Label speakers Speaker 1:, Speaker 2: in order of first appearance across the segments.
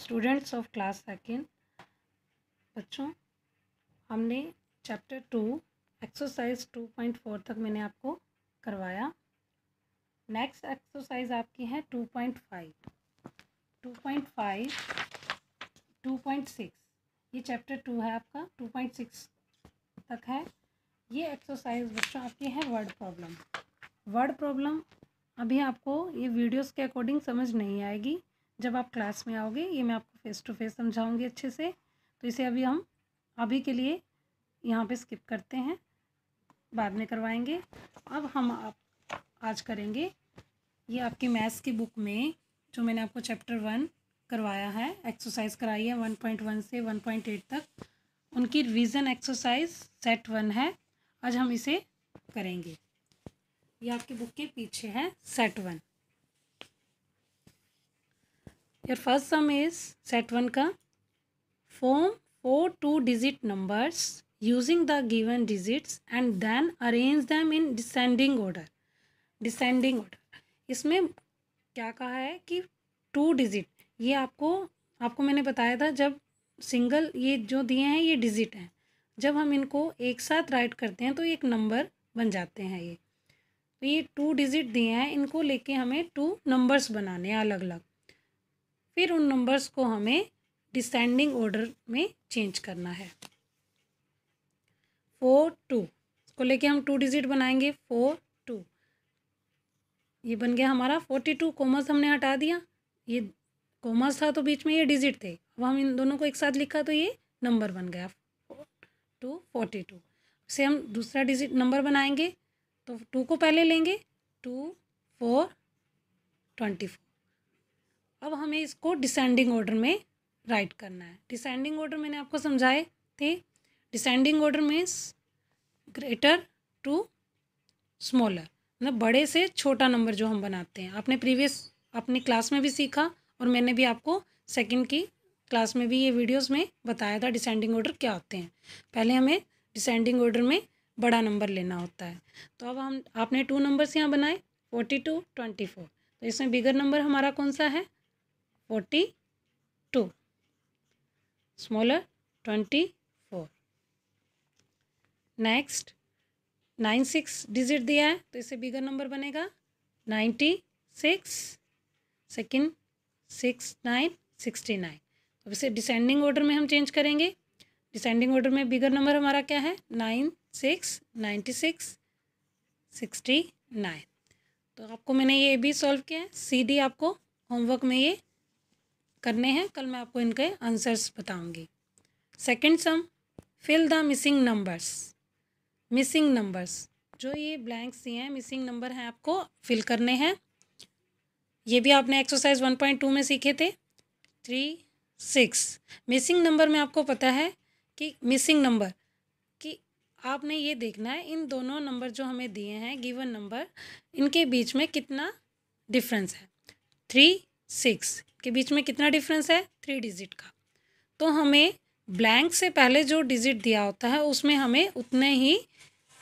Speaker 1: students of class second बच्चों हमने chapter two exercise two point four तक मैंने आपको करवाया नेक्स्ट एक्सरसाइज आपकी है two point five two point five two point six ये चैप्टर टू है आपका टू पॉइंट सिक्स तक है ये एक्सरसाइज बच्चों आपकी है वर्ड प्रॉब्लम वर्ड प्रॉब्लम अभी आपको ये वीडियोस के अकॉर्डिंग समझ नहीं आएगी जब आप क्लास में आओगे ये मैं आपको फेस टू फेस समझाऊंगी अच्छे से तो इसे अभी हम अभी के लिए यहाँ पे स्किप करते हैं बाद में करवाएंगे अब हम आप आज करेंगे ये आपकी मैथ्स की बुक में जो मैंने आपको चैप्टर वन करवाया है एक्सरसाइज कराई है वन पॉइंट वन से वन पॉइंट एट तक उनकी रिविज़न एक्सरसाइज सेट वन है आज हम इसे करेंगे ये आपकी बुक के पीछे है set one your first sum is set 1 ka form four two digit numbers using the given digits and then arrange them in descending order descending order इसमें क्या कहा है कि टू डिजिट ये आपको आपको मैंने बताया था जब सिंगल ये जो दिए हैं ये डिजिट हैं जब हम इनको एक साथ राइट करते हैं तो एक नंबर बन जाते हैं ये तो ये टू डिजिट दिए हैं इनको लेके हमें टू नंबर्स बनाने हैं अलग अलग फिर उन नंबर्स को हमें डिसेंडिंग ऑर्डर में चेंज करना है फोर टू इसको लेके हम टू डिजिट बनाएंगे फोर टू ये बन गया हमारा फोर्टी टू कॉमर्स हमने हटा दिया ये कॉमर्स था तो बीच में ये डिजिट थे अब हम इन दोनों को एक साथ लिखा तो ये नंबर बन गया टू फोर्टी टू से हम दूसरा डिजिट नंबर बनाएंगे तो टू को पहले लेंगे टू फोर ट्वेंटी फोर अब हमें इसको डिसेंडिंग ऑर्डर में राइट करना है डिसेंडिंग ऑर्डर मैंने आपको समझाए थे descending order means greater to smaller मतलब बड़े से छोटा नंबर जो हम बनाते हैं आपने प्रीवियस अपनी क्लास में भी सीखा और मैंने भी आपको सेकंड की क्लास में भी ये वीडियोस में बताया था डिसेंडिंग ऑर्डर क्या होते हैं पहले हमें डिसेंडिंग ऑर्डर में बड़ा नंबर लेना होता है तो अब हम आपने टू नंबर्स यहाँ बनाए फोर्टी टू ट्वेंटी फोर तो इसमें बिगर नंबर हमारा कौन सा है forty two smaller twenty four next nine six digit दिया है तो इसे बिगर नंबर बनेगा ninety six second six nine sixty nine अब इसे डिसेंडिंग ऑर्डर में हम चेंज करेंगे डिसेंडिंग ऑर्डर में बिगर नंबर हमारा क्या है nine six ninety six sixty nine तो आपको मैंने ये भी सॉल्व किया है सी डी आपको होमवर्क में ये करने हैं कल मैं आपको इनके आंसर्स बताऊंगी second sum fill the missing numbers missing numbers जो ये ब्लैंक्स दिए हैं मिसिंग नंबर हैं आपको फिल करने हैं ये भी आपने एक्सरसाइज वन पॉइंट टू में सीखे थे थ्री सिक्स मिसिंग नंबर में आपको पता है कि मिसिंग नंबर कि आपने ये देखना है इन दोनों नंबर जो हमें दिए हैं गिवन नंबर इनके बीच में कितना डिफरेंस है थ्री सिक्स के बीच में कितना डिफरेंस है थ्री डिजिट का तो हमें ब्लैंक से पहले जो डिजिट दिया होता है उसमें हमें उतने ही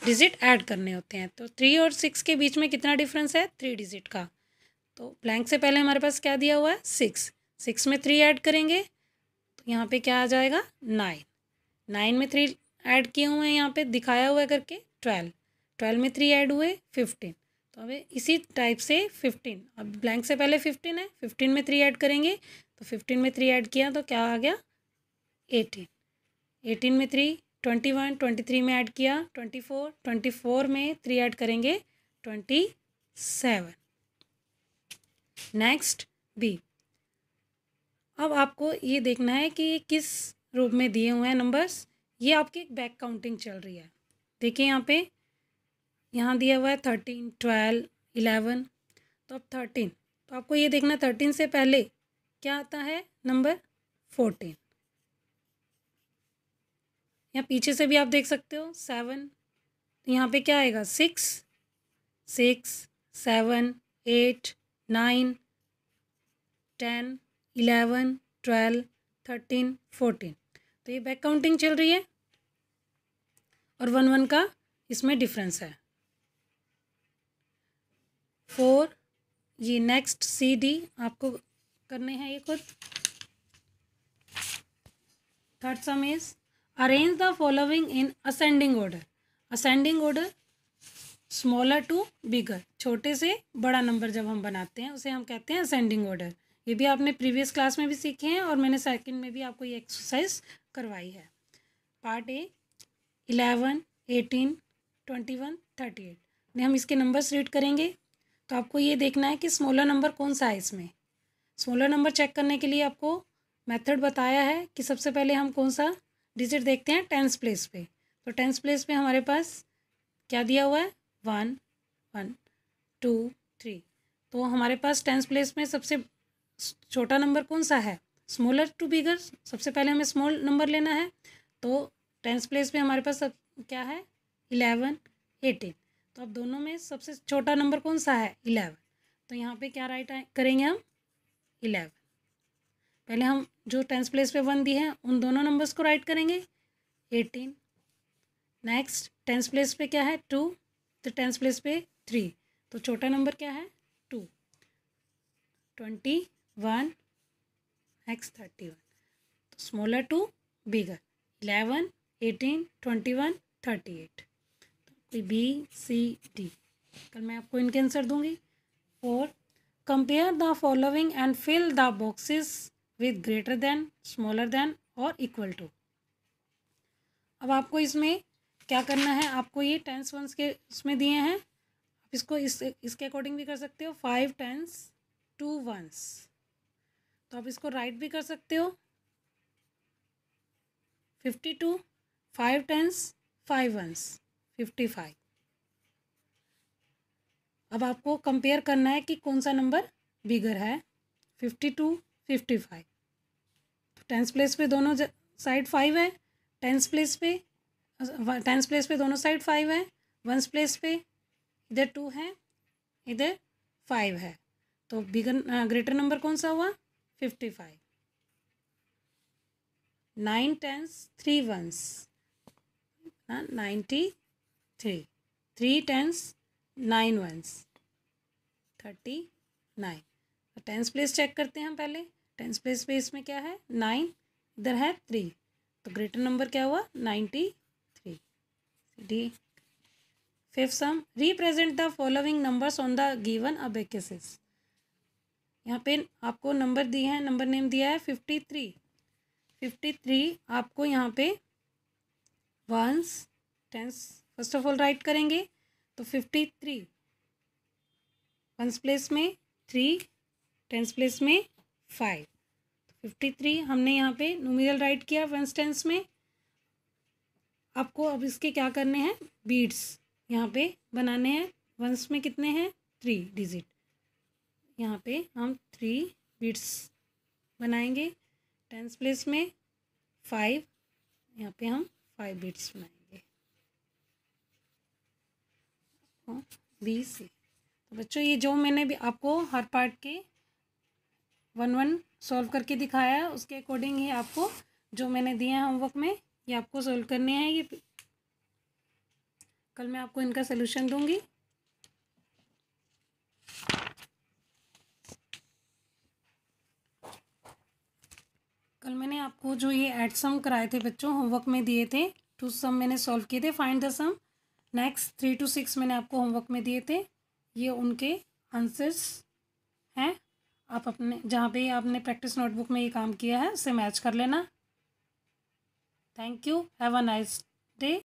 Speaker 1: डिजिट ऐड करने होते हैं तो थ्री और सिक्स के बीच में कितना डिफरेंस है थ्री डिजिट का तो ब्लैंक से पहले हमारे पास क्या दिया हुआ है सिक्स सिक्स में थ्री ऐड करेंगे तो यहाँ पे क्या आ जाएगा नाइन नाइन में थ्री ऐड किए हुए हैं यहाँ पे दिखाया हुआ है करके ट्वेल्व ट्वेल्व में थ्री ऐड हुए फिफ्टीन तो अब इसी टाइप से फिफ्टीन अब ब्लैंक से पहले फिफ्टीन है फिफ्टीन में थ्री ऐड करेंगे तो फिफ्टीन में थ्री ऐड किया तो क्या आ गया एटीन एटीन में three twenty one twenty three में ऐड किया ट्वेंटी फोर ट्वेंटी फोर में थ्री ऐड करेंगे ट्वेंटी सेवन नेक्स्ट बी अब आपको ये देखना है कि किस रूप में दिए हुए हैं नंबर्स ये आपकी बैक काउंटिंग चल रही है देखिए यहाँ पे यहाँ दिया हुआ है थर्टीन ट्वेल्व इलेवन तो अब थर्टीन तो आपको ये देखना थर्टीन से पहले क्या आता है नंबर फोर्टीन यहाँ पीछे से भी आप देख सकते हो सेवन तो यहाँ पे क्या आएगा six six seven eight nine ten eleven twelve thirteen fourteen तो ये बैक काउंटिंग चल रही है और वन वन का इसमें डिफरेंस है four G next C D आपको करने हैं ये खुद third sum is arrange the following in ascending order ascending order smaller to bigger छोटे से बड़ा नंबर जब हम बनाते हैं उसे हम कहते हैं असेंडिंग ऑर्डर ये भी आपने प्रीवियस क्लास में भी सीखे हैं और मैंने सेकंड में भी आपको ये एक्सरसाइज करवाई है part A eleven eighteen twenty one thirty eight हम इसके नंबर्स रीड करेंगे तो आपको ये देखना है कि स्मॉलर नंबर कौन सा है इसमें स्मॉलर नंबर चेक करने के लिए आपको मेथड बताया है कि सबसे पहले हम कौन सा डिजिट देखते हैं टेंस प्लेस पे तो टेंस प्लेस पे हमारे पास क्या दिया हुआ है वन वन टू थ्री तो हमारे पास टेंस प्लेस में सबसे छोटा नंबर कौन सा है स्मॉलर टू बिगर सबसे पहले हमें स्मॉल नंबर लेना है तो टेंस प्लेस में हमारे पास सब क्या है इलेवन एटीन तो अब दोनों में सबसे छोटा नंबर कौन सा है इलेवन तो यहाँ पे क्या राइट करेंगे हम इलेवन पहले हम जो टेंथ प्लेस पे वन दिए हैं उन दोनों नंबर्स को राइट करेंगे एटीन नेक्स्ट टेंथ प्लेस पे क्या है टू तो टेंथ प्लेस पे थ्री तो छोटा नंबर क्या है two twenty one next thirty one तो smaller to bigger eleven eighteen twenty one thirty eight B C D कल मैं आपको इनके आंसर दूंगी four compare the following and fill the boxes with greater than smaller than और equal to अब आपको इसमें क्या करना है आपको ये टेंस वंस के उसमें दिए हैं आप इसको इस इसके अकॉर्डिंग भी कर सकते हो फाइव टेंस टू वंस तो आप इसको राइट भी कर सकते हो fifty two five tens five ones fifty five अब आपको कंपेयर करना है कि कौन सा नंबर बिगर है फिफ्टी टू फिफ्टी फाइव तो टेंस प्लेस पे दोनों साइड फाइव है टेंस प्लेस पे टेंस प्लेस पे दोनों साइड फाइव है वंस प्लेस पे इधर टू है इधर फाइव है तो बिगर ग्रेटर नंबर कौन सा हुआ fifty five nine tens three ones ninety three three tens nine ones thirty nine और टेंस प्लेस चेक करते हैं हम पहले टेंस प्लेस पे इसमें क्या है नाइन इधर है थ्री तो ग्रेटर नंबर क्या हुआ ninety three D fifth sum represent the following numbers on the given abacuses यहाँ पे आपको नंबर दिए हैं नंबर नेम दिया है फिफ्टी थ्री फिफ्टी थ्री आपको यहाँ पे ones tens first of all right करेंगे तो फिफ्टी थ्री वंस प्लेस में थ्री टेंस प्लेस में फाइव तो फिफ्टी थ्री हमने यहाँ पे नोमिनल राइट किया वंस टेंस में आपको अब इसके क्या करने हैं बीड्स यहाँ पे बनाने हैं वंस में कितने हैं थ्री डिजिट यहाँ पे हम थ्री बीट्स बनाएंगे टेंस प्लेस में फाइव यहाँ पे हम फाइव बीट्स बनाएंगे को बी सी तो बच्चों ये जो मैंने भी आपको हर पार्ट के वन वन सॉल्व करके दिखाया है उसके अकॉर्डिंग ही आपको जो मैंने दिया है होमवर्क में ये आपको सॉल्व करने हैं ये कल मैं आपको इनका सलूशन दूंगी कल मैंने आपको जो ये एड सम कराए थे बच्चों होमवर्क में दिए थे टू सम मैंने सॉल्व किए थे find the sum next three two six मैंने आपको होमवर्क में दिए थे ये उनके आंसर्स हैं आप अपने जहाँ पे आपने प्रैक्टिस नोटबुक में ये काम किया है उसे मैच कर लेना thank you have a nice day